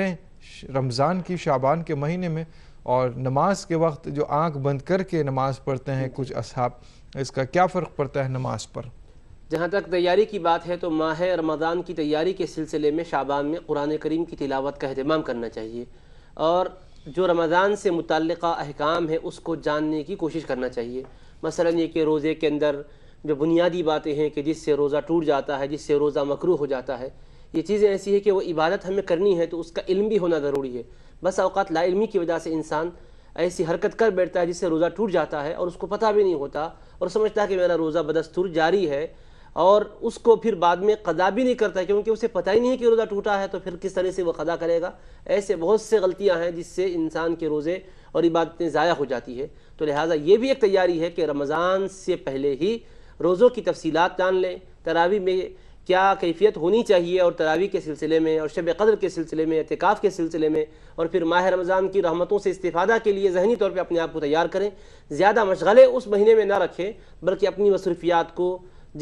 रमज़ान की शाबान के महीने में और नमाज के वक्त जो आंख बंद करके नमाज पढ़ते हैं कुछ असहाब इसका क्या फ़र्क पड़ता है नमाज पर जहाँ तक तैयारी की बात है तो माह रमज़ान की तैयारी के सिलसिले में शाबान में कुरान करीम की तिलावत का अहतमाम करना चाहिए और जो रमज़ान से मुतक अहकाम है उसको जानने की कोशिश करना चाहिए मसला ये कि रोज़े के अंदर जो बुनियादी बातें हैं कि जिससे रोज़ा टूट जाता है जिससे रोज़ा मकरू हो जाता है ये चीज़ें ऐसी है कि वो इबादत हमें करनी है तो उसका इल्म भी होना ज़रूरी है बस अवकात लाइलमी की वजह से इंसान ऐसी हरकत कर बैठता है जिससे रोज़ा टूट जाता है और उसको पता भी नहीं होता और समझता है कि मेरा रोज़ा बदस्तूर जारी है और उसको फिर बाद में कदा भी नहीं करता क्योंकि उसे पता ही नहीं है कि रोज़ा टूटा है तो फिर किस तरह से वो कदा करेगा ऐसे बहुत से गलतियां हैं जिससे इंसान के रोज़े और इबादतें ज़ाया हो जाती है तो लिहाजा ये भी एक तैयारी है कि रमज़ान से पहले ही रोज़ों की तफसीत जान लें तरावी में क्या कैफियत होनी चाहिए और तरावी के सिलसिले में और शब कदर के सिलसिले में एहतिकाफ़ के सिलसिले में और फिर माह रमज़ान की रहमतों से इस्तीफ़ादा के लिए जहनी तौर पर अपने आप को तैयार करें ज़्यादा मशगले उस महीने में ना रखें बल्कि अपनी मसरूफियात को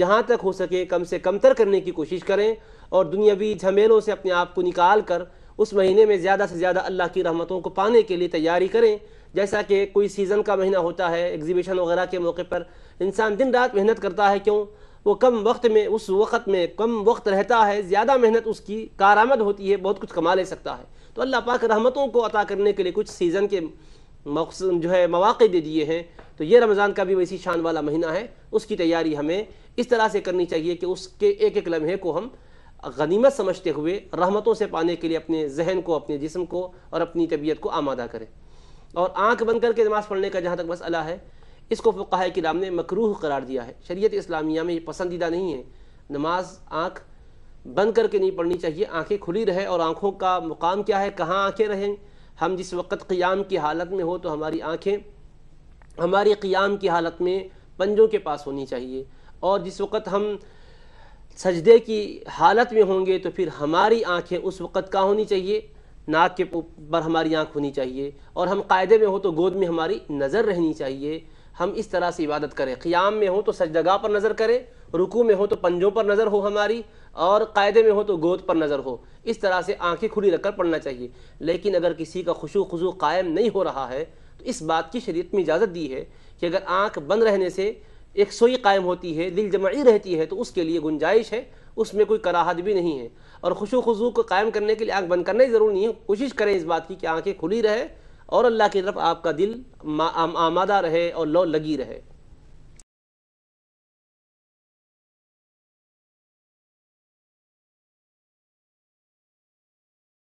जहाँ तक हो सके कम से कमतर करने की कोशिश करें और दुनियावी झमेलों से अपने आप को निकाल कर उस महीने में ज़्यादा से ज़्यादा अल्लाह की रहमतों को पाने के लिए तैयारी करें जैसा कि कोई सीज़न का महीना होता है एग्ज़िबिशन वगैरह के मौके पर इंसान दिन रात मेहनत करता है क्यों वो कम वक्त में उस वक्त में कम वक्त रहता है ज़्यादा मेहनत उसकी कारामद होती है बहुत कुछ कमा ले सकता है तो अल्लाह पाक रहमतों को अता करने के लिए कुछ सीज़न के जो है मौाक़े दे दिए हैं तो ये रमज़ान का भी वैसी शान वाला महीना है उसकी तैयारी हमें इस तरह से करनी चाहिए कि उसके एक एक लम्हे को हम गनीमत समझते हुए रहमतों से पाने के लिए अपने जहन को अपने जिसम को और अपनी तबीयत को आमादा करें और आंख बंद करके नमाज़ पढ़ने का जहाँ तक मसला है इसको के कराम ने मकरूह करार दिया है शरीत इस्लामिया में ये पसंदीदा नहीं है नमाज आँख बंद करके नहीं पढ़नी चाहिए आँखें खुली रहे और आँखों का मुकाम क्या है कहाँ आँखें रहें हम जिस वक्त क़ियाम की हालत में हो तो हमारी आँखें हमारी क़ियाम की हालत में पंजों के पास होनी चाहिए और जिस वक्त हम सजदे की हालत में होंगे तो फिर हमारी आँखें उस वक़्त कहाँ होनी चाहिए नाक के ऊपर हमारी आँख होनी चाहिए और हम कायदे में हो तो गोद में हमारी नज़र रहनी चाहिए हम इस तरह से इबादत करें क़ियाम में हो तो सजदगा पर नज़र करें रुकू में हो तो पंजों पर नज़र हो हमारी और कायदे में हो तो गोद पर नज़र हो इस तरह से आंखें खुली रखकर पढ़ना चाहिए लेकिन अगर किसी का खुशू कायम नहीं हो रहा है तो इस बात की शरीत में इजाज़त दी है कि अगर आँख बंद रहने से एक सोई कायम होती है दिल जमाई रहती है तो उसके लिए गुंजाइश है उसमें कोई कराहत भी नहीं है और खुशू खजू को कायम करने के लिए आँख बंद करना ही ज़रूरी नहीं है कोशिश करें इस बात की कि आँखें खुली रहे और अल्लाह की तरफ आपका दिल आमादा रहे और लो लगी रहे